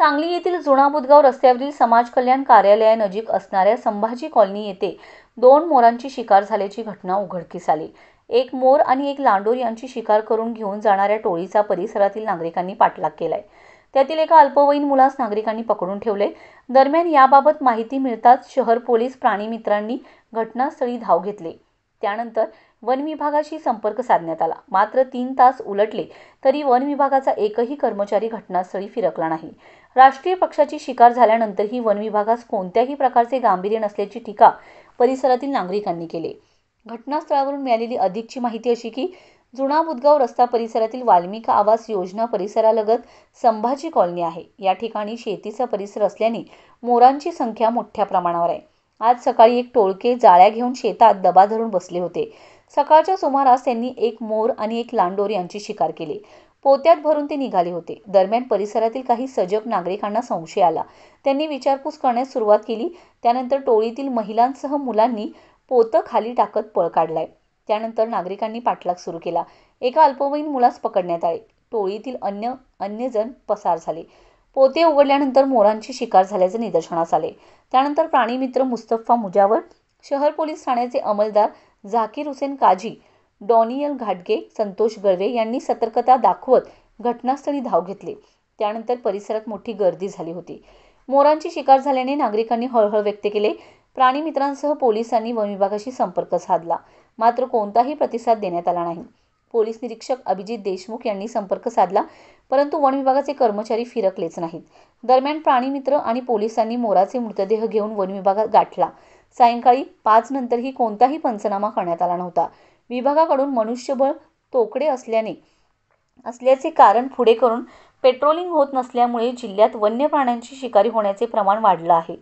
सांगली येथील जुना बुधगाव रस्त्यावरील समाज कल्याण कार्यालयानजीक असणाऱ्या संभाजी कॉलनी येथे दोन मोरांची शिकार झाल्याची घटना उघडकीस आली एक मोर आणि एक लांडोर यांची शिकार करून घेऊन जाणाऱ्या टोळीचा परिसरातील नागरिकांनी पाठलाग केलाय त्यातील एका अल्पवयीन मुलास नागरिकांनी पकडून ठेवले दरम्यान याबाबत माहिती मिळताच शहर पोलीस प्राणीमित्रांनी घटनास्थळी धाव घेतली त्यानंतर वन विभागाशी संपर्क साधण्यात आला मात्र तीन तास उलटले तरी वन विभागाचा एकही कर्मचारी घटनास्थळी फिरकला नाही राष्ट्रीय पक्षाची शिकार झाल्यानंतरही वन विभागास कोणत्याही प्रकारचे गांभीर्य नसल्याची टीका परिसरातील नागरिकांनी केली घटनास्थळावरून मिळालेली अधिकची माहिती अशी की जुना बुदगाव रस्ता परिसरातील वाल्मिका आवास योजना परिसरालगत संभाजी कॉलनी आहे या ठिकाणी शेतीचा परिसर असल्याने मोरांची संख्या मोठ्या प्रमाणावर आहे आज सकाळी एक टोळके जाळ्या घेऊन शेतात दबा धरून बसले होते सकाळच्या सुमारास त्यांनी एक मोर आणि एक लांडोर यांची शिकार केली पोत्यात भरून ते निघाले होते दरम्यान परिसरातील काही सजग नागरिकांना संशय आला त्यांनी विचारपूस करण्यास सुरुवात केली त्यानंतर टोळीतील महिलांसह मुलांनी पोतं खाली टाकत पळ काढलाय त्यानंतर नागरिकांनी पाठलाग सुरू केला एका अल्पवयीन मुलास पकडण्यात आले टोळीतील अन्य अन्यजण पसार झाले पोते उघडल्यानंतर मोरांची शिकार झाल्याचे निदर्शनास आले त्यानंतर प्राणीमित्र मुस्तफा मुजावर शहर पोलीस ठाण्याचे अंमलदार झाकीर हुसेन काझी डॉनियल घाटगे संतोष गर्वे यांनी सतर्कता दाखवत घटनास्थळी धाव घेतली त्यानंतर परिसरात मोठी गर्दी झाली होती मोरांची शिकार झाल्याने नागरिकांनी हळहळ व्यक्त केले प्राणीमित्रांसह पोलिसांनी वन विभागाशी संपर्क साधला मात्र कोणताही प्रतिसाद देण्यात आला नाही पोलीस निरीक्षक अभिजित देशमुख यांनी संपर्क साधला परंतु वन विभागाचे कर्मचारी फिरकलेच नाहीत दरम्यान प्राणीमित्र आणि पोलिसांनी मोराचे मृतदेह घेऊन वन विभागात गाठला सायंकाळी पाच नंतरही कोणताही पंचनामा करण्यात आला नव्हता विभागाकडून मनुष्यबळ तोकडे असल्याने असल्याचे कारण पुढे करून पेट्रोलिंग होत नसल्यामुळे जिल्ह्यात वन्य प्राण्यांची शिकारी होण्याचे प्रमाण वाढलं आहे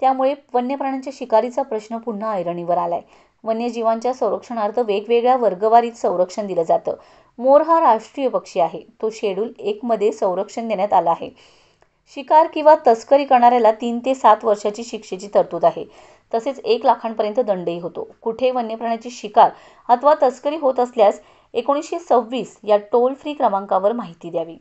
त्यामुळे वन्य प्राण्यांच्या शिकारीचा प्रश्न पुन्हा ऐरणीवर आलाय वन्यजीवांच्या संरक्षणार्थ वेगवेगळ्या वर्गवारीत संरक्षण दिलं जातं मोर हा राष्ट्रीय पक्षी आहे तो शेड्यूल एकमध्ये संरक्षण देण्यात आला आहे शिकार किंवा तस्करी करणाऱ्याला तीन ते सात वर्षाची शिक्षेची तरतूद आहे तसेच एक लाखांपर्यंत दंडही होतो कुठे वन्यप्राण्याची शिकार अथवा तस्करी होत असल्यास एकोणीसशे सव्वीस या टोल फ्री क्रमांकावर माहिती द्यावी